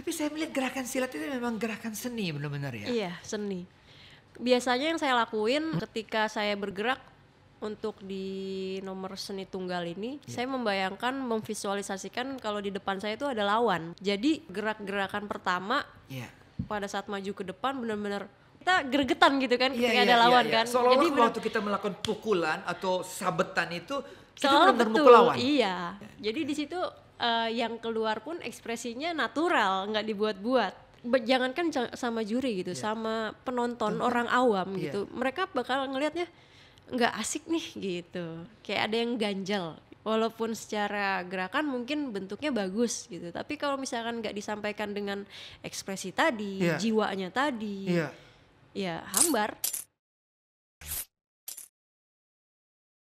Tapi saya melihat gerakan silat itu memang gerakan seni benar-benar ya. Iya, seni. Biasanya yang saya lakuin hmm. ketika saya bergerak untuk di nomor seni tunggal ini, yeah. saya membayangkan, memvisualisasikan kalau di depan saya itu ada lawan. Jadi gerak-gerakan pertama yeah. pada saat maju ke depan benar-benar kita gregetan gitu kan yeah, ketika yeah, ada iya, lawan yeah, kan. Jadi bener, waktu kita melakukan pukulan atau sabetan itu kita benar-benar lawan. Iya. iya. Jadi di situ uh, yang keluar pun ekspresinya natural nggak dibuat-buat jangankan sama juri gitu, yeah. sama penonton Tentu. orang awam yeah. gitu, mereka bakal ngelihatnya nggak asik nih gitu, kayak ada yang ganjel. Walaupun secara gerakan mungkin bentuknya bagus gitu, tapi kalau misalkan nggak disampaikan dengan ekspresi tadi, yeah. jiwanya tadi, yeah. ya hambar.